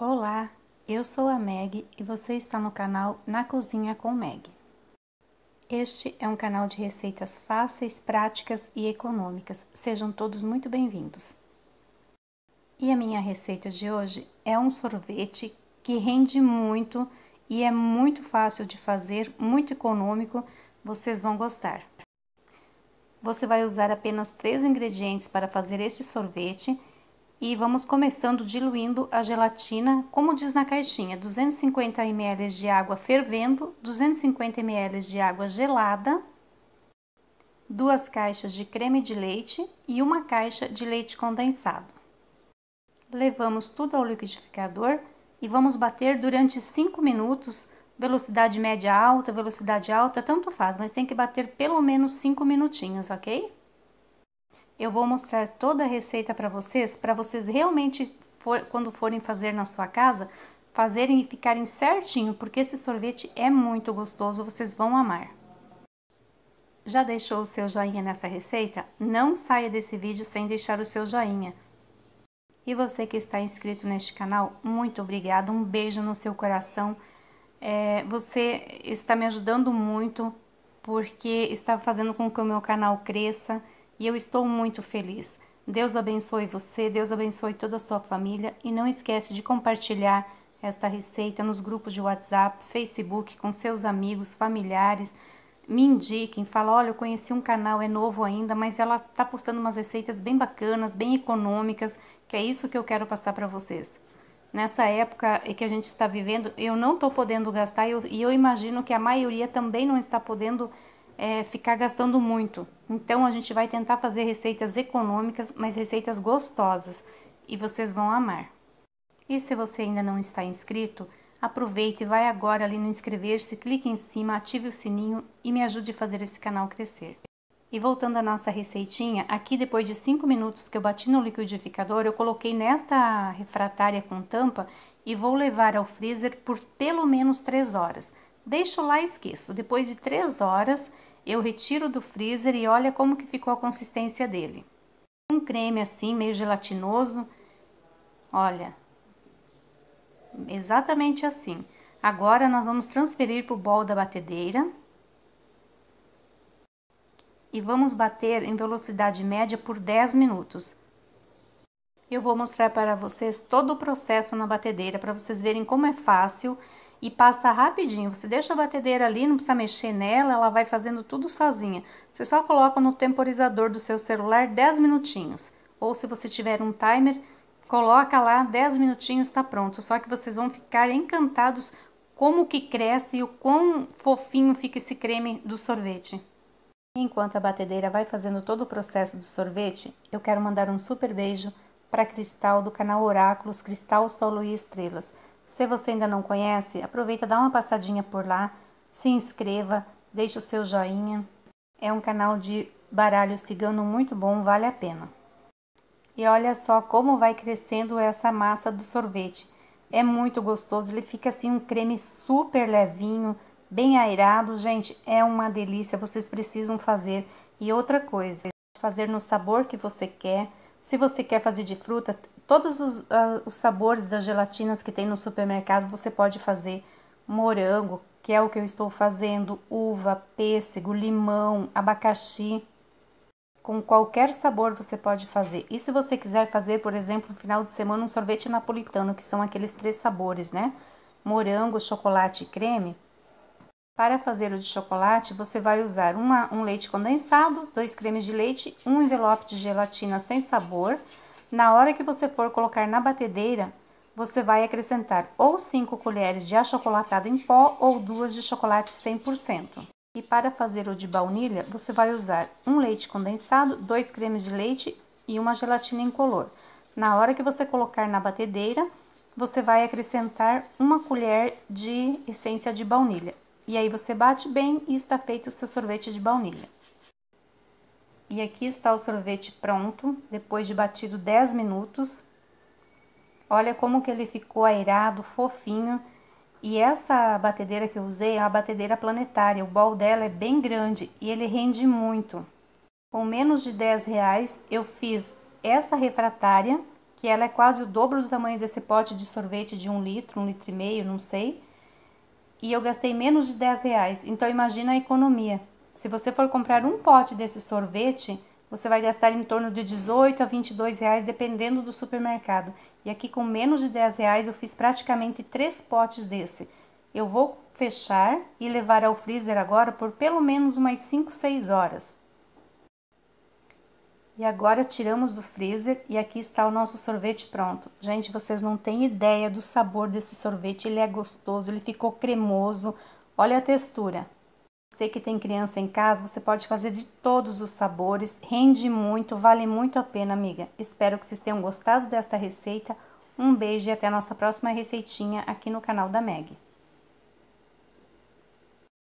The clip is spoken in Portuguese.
Olá, eu sou a Meg e você está no canal Na Cozinha com Meg. Este é um canal de receitas fáceis, práticas e econômicas. Sejam todos muito bem-vindos. E a minha receita de hoje é um sorvete que rende muito e é muito fácil de fazer, muito econômico, vocês vão gostar. Você vai usar apenas três ingredientes para fazer este sorvete e vamos começando diluindo a gelatina, como diz na caixinha, 250 ml de água fervendo, 250 ml de água gelada, duas caixas de creme de leite e uma caixa de leite condensado. Levamos tudo ao liquidificador e vamos bater durante 5 minutos, velocidade média alta, velocidade alta, tanto faz, mas tem que bater pelo menos 5 minutinhos, ok? Eu vou mostrar toda a receita para vocês, para vocês realmente, for, quando forem fazer na sua casa, fazerem e ficarem certinho, porque esse sorvete é muito gostoso, vocês vão amar. Já deixou o seu joinha nessa receita? Não saia desse vídeo sem deixar o seu joinha. E você que está inscrito neste canal, muito obrigada, um beijo no seu coração. É, você está me ajudando muito, porque está fazendo com que o meu canal cresça, e eu estou muito feliz. Deus abençoe você, Deus abençoe toda a sua família e não esquece de compartilhar esta receita nos grupos de WhatsApp, Facebook, com seus amigos, familiares. Me indiquem, fala, olha, eu conheci um canal, é novo ainda, mas ela tá postando umas receitas bem bacanas, bem econômicas, que é isso que eu quero passar para vocês. Nessa época que a gente está vivendo, eu não estou podendo gastar eu, e eu imagino que a maioria também não está podendo gastar é, ficar gastando muito. Então a gente vai tentar fazer receitas econômicas, mas receitas gostosas e vocês vão amar. E se você ainda não está inscrito, aproveite e vai agora ali no inscrever-se, clique em cima, ative o sininho e me ajude a fazer esse canal crescer. E voltando à nossa receitinha, aqui depois de 5 minutos que eu bati no liquidificador, eu coloquei nesta refratária com tampa e vou levar ao freezer por pelo menos 3 horas. Deixo lá e esqueço. Depois de 3 horas, eu retiro do freezer e olha como que ficou a consistência dele. Um creme assim, meio gelatinoso, olha, exatamente assim. Agora nós vamos transferir para o bol da batedeira e vamos bater em velocidade média por 10 minutos. Eu vou mostrar para vocês todo o processo na batedeira para vocês verem como é fácil e passa rapidinho. Você deixa a batedeira ali, não precisa mexer nela, ela vai fazendo tudo sozinha. Você só coloca no temporizador do seu celular 10 minutinhos. Ou se você tiver um timer, coloca lá 10 minutinhos, está pronto. Só que vocês vão ficar encantados como que cresce e o quão fofinho fica esse creme do sorvete. Enquanto a batedeira vai fazendo todo o processo do sorvete, eu quero mandar um super beijo para Cristal do canal Oráculos Cristal Solo e Estrelas. Se você ainda não conhece, aproveita, dá uma passadinha por lá, se inscreva, deixe o seu joinha. É um canal de baralho cigano muito bom, vale a pena. E olha só como vai crescendo essa massa do sorvete. É muito gostoso, ele fica assim um creme super levinho, bem airado. Gente, é uma delícia, vocês precisam fazer. E outra coisa, fazer no sabor que você quer, se você quer fazer de fruta, todos os, uh, os sabores das gelatinas que tem no supermercado você pode fazer morango, que é o que eu estou fazendo, uva, pêssego, limão, abacaxi. Com qualquer sabor você pode fazer. E se você quiser fazer, por exemplo, no final de semana um sorvete napolitano, que são aqueles três sabores, né? Morango, chocolate e creme, para fazer o de chocolate, você vai usar uma, um leite condensado, dois cremes de leite, um envelope de gelatina sem sabor. Na hora que você for colocar na batedeira, você vai acrescentar ou 5 colheres de achocolatado em pó ou duas de chocolate 100%. E para fazer o de baunilha, você vai usar um leite condensado, dois cremes de leite e uma gelatina incolor. Na hora que você colocar na batedeira, você vai acrescentar uma colher de essência de baunilha. E aí você bate bem e está feito o seu sorvete de baunilha. E aqui está o sorvete pronto, depois de batido 10 minutos. Olha como que ele ficou airado, fofinho. E essa batedeira que eu usei é a batedeira planetária, o bol dela é bem grande e ele rende muito. Com menos de 10 reais eu fiz essa refratária, que ela é quase o dobro do tamanho desse pote de sorvete de um litro, um litro e meio, não sei e eu gastei menos de 10 reais, então imagina a economia. Se você for comprar um pote desse sorvete, você vai gastar em torno de 18 a 22 reais, dependendo do supermercado. E aqui com menos de 10 reais eu fiz praticamente três potes desse. Eu vou fechar e levar ao freezer agora por pelo menos umas 5, 6 horas. E agora tiramos do freezer e aqui está o nosso sorvete pronto. Gente, vocês não têm ideia do sabor desse sorvete, ele é gostoso, ele ficou cremoso. Olha a textura. Você que tem criança em casa, você pode fazer de todos os sabores, rende muito, vale muito a pena, amiga. Espero que vocês tenham gostado desta receita. Um beijo e até a nossa próxima receitinha aqui no canal da Meg.